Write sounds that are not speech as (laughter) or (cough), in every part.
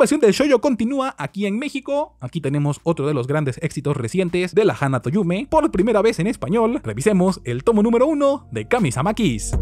La versión del shoyo continúa aquí en México. Aquí tenemos otro de los grandes éxitos recientes de la Hana Toyume por primera vez en español. Revisemos el tomo número 1 de Kiss.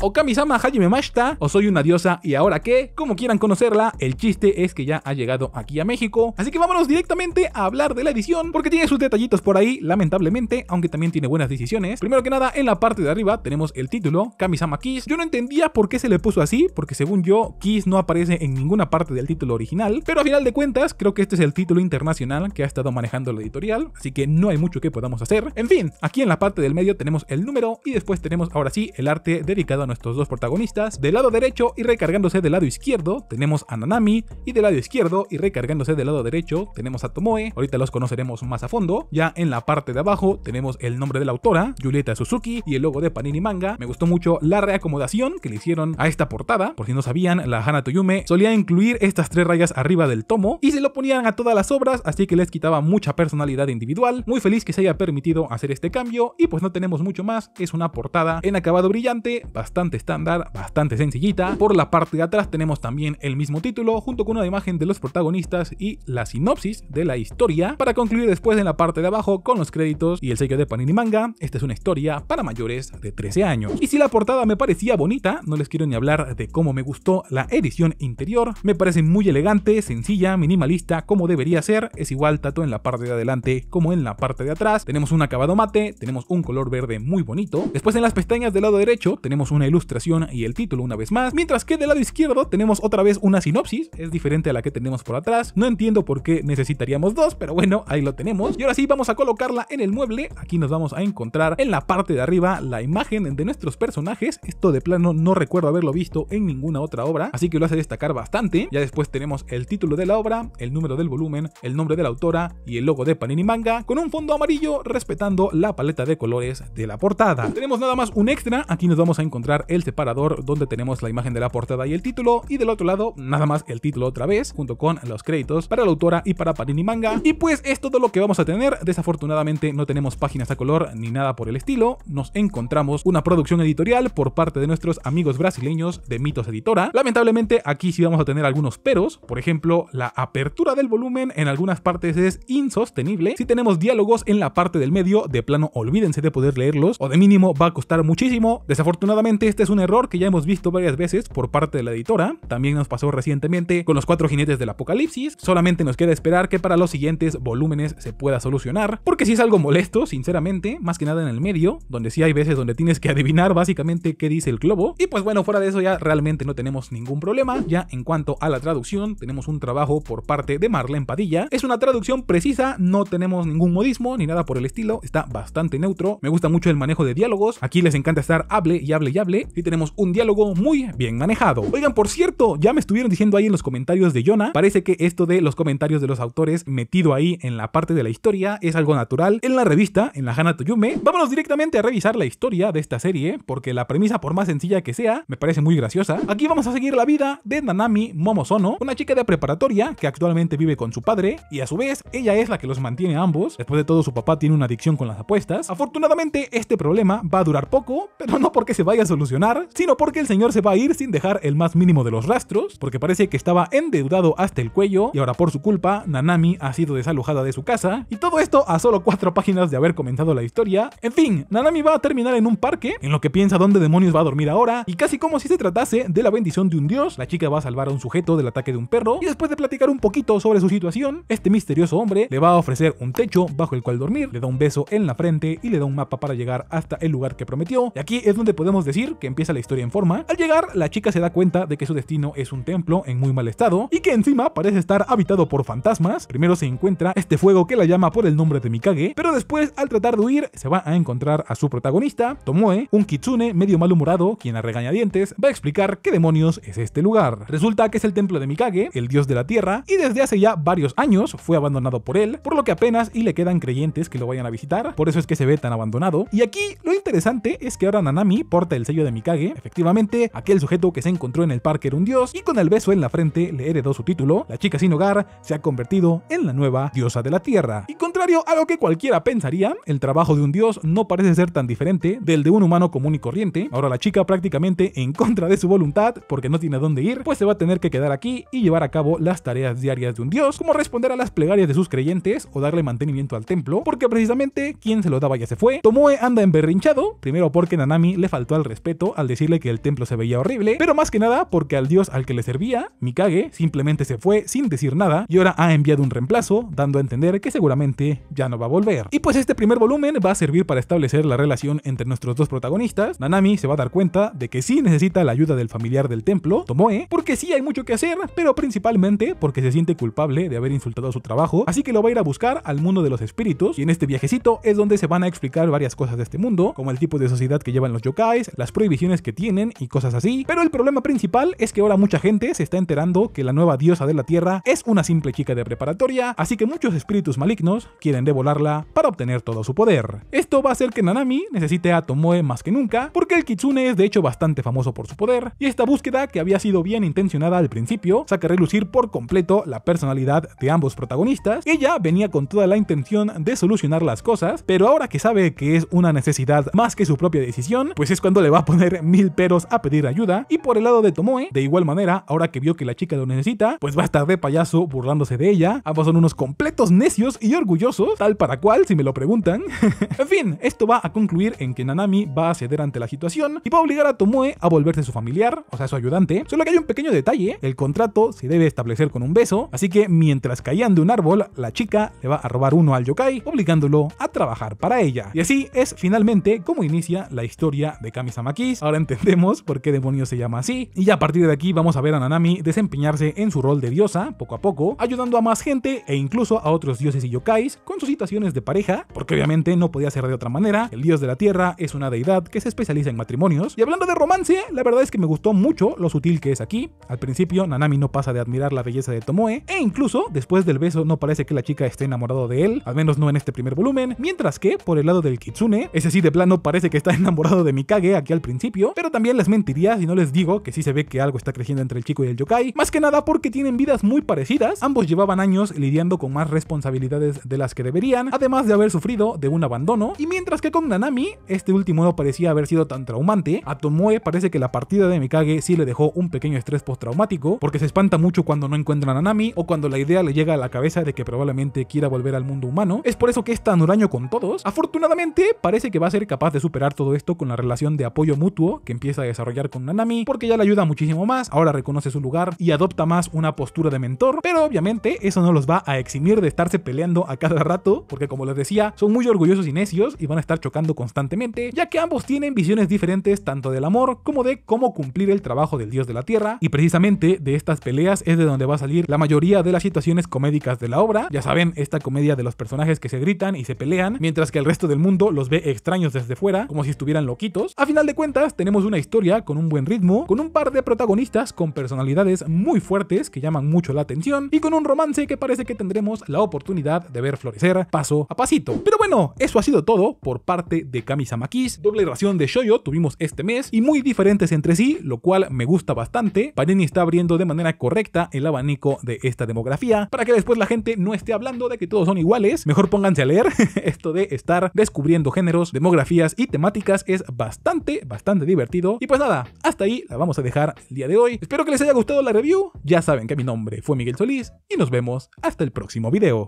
O Kamisama Hajime Mashita, o soy una diosa y ahora qué, como quieran conocerla, el chiste es que ya ha llegado aquí a México. Así que vámonos directamente a hablar de la edición, porque tiene sus detallitos por ahí, lamentablemente, aunque también tiene buenas decisiones. Primero que nada, en la parte de arriba tenemos el título, Kamisama Kiss. Yo no entendía por qué se le puso así, porque según yo, Kiss no aparece en ninguna parte del título original, pero a final de cuentas, creo que este es el título internacional que ha estado manejando la editorial, así que no hay mucho que podamos hacer. En fin, aquí en la parte del medio tenemos el número y después tenemos ahora sí el arte dedicado a nuestros dos protagonistas, del lado derecho y recargándose del lado izquierdo tenemos a Nanami, y del lado izquierdo y recargándose del lado derecho tenemos a Tomoe, ahorita los conoceremos más a fondo, ya en la parte de abajo tenemos el nombre de la autora, Julieta Suzuki, y el logo de Panini Manga, me gustó mucho la reacomodación que le hicieron a esta portada, por si no sabían, la Hana Toyume solía incluir estas tres rayas arriba del tomo, y se lo ponían a todas las obras, así que les quitaba mucha personalidad individual, muy feliz que se haya permitido hacer este cambio, y pues no tenemos mucho más, es una portada en acabado brillante, bastante estándar, bastante sencillita. Por la parte de atrás tenemos también el mismo título, junto con una imagen de los protagonistas y la sinopsis de la historia, para concluir después en la parte de abajo con los créditos y el sello de Panini Manga, esta es una historia para mayores de 13 años. Y si la portada me parecía bonita, no les quiero ni hablar de cómo me gustó la edición interior, me parece muy elegante, sencilla, minimalista, como debería ser, es igual tanto en la parte de adelante como en la parte de atrás, tenemos un acabado mate, tenemos un color verde muy bonito, después en las pestañas del lado derecho tenemos una ilustración y el título una vez más, mientras que del lado izquierdo tenemos otra vez una sinopsis, es diferente a la que tenemos por atrás, no entiendo por qué necesitaríamos dos, pero bueno, ahí lo tenemos. Y ahora sí, vamos a colocarla en el mueble, aquí nos vamos a encontrar en la parte de arriba la imagen de nuestros personajes, esto de plano no recuerdo haberlo visto en ninguna otra obra, así que lo hace destacar bastante, ya después tenemos el título de la obra, el número del volumen, el nombre de la autora y el logo de Panini Manga, con un fondo amarillo respetando la paleta de colores de la portada. Tenemos nada más un extra, aquí nos vamos a encontrar el separador donde tenemos la imagen de la portada y el título y del otro lado nada más el título otra vez junto con los créditos para la autora y para Panini Manga y pues es todo lo que vamos a tener desafortunadamente no tenemos páginas a color ni nada por el estilo nos encontramos una producción editorial por parte de nuestros amigos brasileños de Mitos Editora lamentablemente aquí sí vamos a tener algunos peros por ejemplo la apertura del volumen en algunas partes es insostenible si tenemos diálogos en la parte del medio de plano olvídense de poder leerlos o de mínimo va a costar muchísimo desafortunadamente este es un error que ya hemos visto varias veces por parte de la editora, también nos pasó recientemente con los cuatro jinetes del apocalipsis, solamente nos queda esperar que para los siguientes volúmenes se pueda solucionar, porque si es algo molesto, sinceramente, más que nada en el medio, donde sí hay veces donde tienes que adivinar básicamente qué dice el globo, y pues bueno, fuera de eso ya realmente no tenemos ningún problema, ya en cuanto a la traducción, tenemos un trabajo por parte de Marlene Padilla, es una traducción precisa, no tenemos ningún modismo ni nada por el estilo, está bastante neutro, me gusta mucho el manejo de diálogos, aquí les encanta estar hable y hable y hable, y tenemos un diálogo muy bien manejado. Oigan, por cierto, ya me estuvieron diciendo ahí en los comentarios de Jonah, parece que esto de los comentarios de los autores metido ahí en la parte de la historia es algo natural en la revista, en la Hana Toyume. Vámonos directamente a revisar la historia de esta serie, porque la premisa, por más sencilla que sea, me parece muy graciosa. Aquí vamos a seguir la vida de Nanami Momozono una chica de preparatoria que actualmente vive con su padre y a su vez ella es la que los mantiene ambos. Después de todo, su papá tiene una adicción con las apuestas. Afortunadamente, este problema va a durar poco, pero no porque se vaya a solucionar sino porque el señor se va a ir sin dejar el más mínimo de los rastros, porque parece que estaba endeudado hasta el cuello y ahora por su culpa Nanami ha sido desalojada de su casa, y todo esto a solo cuatro páginas de haber comenzado la historia. En fin, Nanami va a terminar en un parque, en lo que piensa dónde demonios va a dormir ahora, y casi como si se tratase de la bendición de un dios, la chica va a salvar a un sujeto del ataque de un perro, y después de platicar un poquito sobre su situación, este misterioso hombre le va a ofrecer un techo bajo el cual dormir, le da un beso en la frente y le da un mapa para llegar hasta el lugar que prometió, y aquí es donde podemos decir que empieza la historia en forma. Al llegar, la chica se da cuenta de que su destino es un templo en muy mal estado y que encima parece estar habitado por fantasmas. Primero se encuentra este fuego que la llama por el nombre de Mikage, pero después, al tratar de huir, se va a encontrar a su protagonista, Tomoe, un kitsune medio malhumorado, quien a regañadientes va a explicar qué demonios es este lugar. Resulta que es el templo de Mikage, el dios de la tierra, y desde hace ya varios años fue abandonado por él, por lo que apenas y le quedan creyentes que lo vayan a visitar, por eso es que se ve tan abandonado. Y aquí lo interesante es que ahora Nanami porta el sello de Mikage. Efectivamente, aquel sujeto que se encontró en el parque era un dios y con el beso en la frente le heredó su título. La chica sin hogar se ha convertido en la nueva diosa de la tierra. Y contrario a lo que cualquiera pensaría, el trabajo de un dios no parece ser tan diferente del de un humano común y corriente. Ahora la chica prácticamente en contra de su voluntad porque no tiene dónde ir, pues se va a tener que quedar aquí y llevar a cabo las tareas diarias de un dios, como responder a las plegarias de sus creyentes o darle mantenimiento al templo, porque precisamente quien se lo daba ya se fue. Tomoe anda emberrinchado, primero porque Nanami le faltó al respeto al decirle que el templo se veía horrible, pero más que nada porque al dios al que le servía, Mikage, simplemente se fue sin decir nada y ahora ha enviado un reemplazo, dando a entender que seguramente ya no va a volver. Y pues este primer volumen va a servir para establecer la relación entre nuestros dos protagonistas. Nanami se va a dar cuenta de que sí necesita la ayuda del familiar del templo, Tomoe, porque sí hay mucho que hacer, pero principalmente porque se siente culpable de haber insultado a su trabajo, así que lo va a ir a buscar al mundo de los espíritus y en este viajecito es donde se van a explicar varias cosas de este mundo, como el tipo de sociedad que llevan los yokais, las prohibiciones que tienen y cosas así. Pero el problema principal es que ahora mucha gente se está enterando que la nueva diosa de la Tierra es una simple chica de preparatoria, así que muchos espíritus malignos quieren devolarla para obtener todo su poder. Esto va a hacer que Nanami necesite a Tomoe más que nunca, porque el Kitsune es de hecho bastante famoso por su poder, y esta búsqueda, que había sido bien intencionada al principio, saca a relucir por completo la personalidad de ambos protagonistas. Ella venía con toda la intención de solucionar las cosas, pero ahora que sabe que es una necesidad más que su propia decisión, pues es cuando le va a poner mil peros a pedir ayuda. Y por el lado de Tomoe, de igual manera, ahora que vio que la chica lo necesita, pues va a estar de payaso burlándose de ella. Ambos son unos completos necios y orgullosos, tal para cual, si me lo preguntan. (laughs) en fin, esto va a concluir en que Nanami va a ceder ante la situación y va a obligar a Tomoe a volverse su familiar, o sea, su ayudante. Solo que hay un pequeño detalle, el contrato se debe establecer con un beso, así que mientras caían de un árbol, la chica le va a robar uno al yokai, obligándolo a trabajar para ella. Y así es finalmente como inicia la historia de Kamisama ahora entendemos por qué demonios se llama así. Y ya a partir de aquí vamos a ver a Nanami desempeñarse en su rol de diosa, poco a poco, ayudando a más gente e incluso a otros dioses y yokais con sus situaciones de pareja, porque obviamente no podía ser de otra manera. El dios de la tierra es una deidad que se especializa en matrimonios. Y hablando de romance, la verdad es que me gustó mucho lo sutil que es aquí. Al principio, Nanami no pasa de admirar la belleza de Tomoe, e incluso después del beso no parece que la chica esté enamorada de él, al menos no en este primer volumen, mientras que por el lado del Kitsune, ese sí de plano parece que está (laughs) enamorado de Mikage aquí al principio, pero también les mentiría si no les digo que sí se ve que algo está creciendo entre el chico y el yokai, más que nada porque tienen vidas muy parecidas, ambos llevaban años lidiando con más responsabilidades de las que deberían, además de haber sufrido de un abandono, y mientras que con Nanami, este último no parecía haber sido tan traumante, a Tomoe parece que la partida de Mikage sí le dejó un pequeño estrés postraumático, porque se espanta mucho cuando no encuentra a Nanami o cuando la idea le llega a la cabeza de que probablemente quiera volver al mundo humano, es por eso que es tan huraño con todos, afortunadamente parece que va a ser capaz de superar todo esto con la relación de apoyo mutuo que empieza a desarrollar con Nanami, porque ya le ayuda muchísimo más, ahora reconoce su lugar y adopta más una postura de mentor, pero obviamente eso no los va a eximir de estarse peleando a cada rato, porque como les decía, son muy orgullosos y necios y van a estar chocando constantemente, ya que ambos tienen visiones diferentes tanto del amor como de cómo cumplir el trabajo del dios de la tierra, y precisamente de estas peleas es de donde va a salir la mayoría de las situaciones comédicas de la obra, ya saben, esta comedia de los personajes que se gritan y se pelean, mientras que el resto del mundo los ve extraños desde fuera, como si estuvieran loquitos, a final de cuentas, tenemos una historia con un buen ritmo, con un par de protagonistas con personalidades muy fuertes que llaman mucho la atención y con un romance que parece que tendremos la oportunidad de ver florecer paso a pasito. Pero bueno, eso ha sido todo por parte de Kamisama Kiss. Doble ración de Shoyo tuvimos este mes y muy diferentes entre sí, lo cual me gusta bastante. Panini está abriendo de manera correcta el abanico de esta demografía para que después la gente no esté hablando de que todos son iguales. Mejor pónganse a leer. (laughs) Esto de estar descubriendo géneros, demografías y temáticas es bastante, bastante divertido. Y pues nada, hasta ahí la vamos a dejar el día de hoy. Espero que les haya gustado la review. Ya saben que mi nombre fue Miguel Solís y nos vemos hasta el próximo video.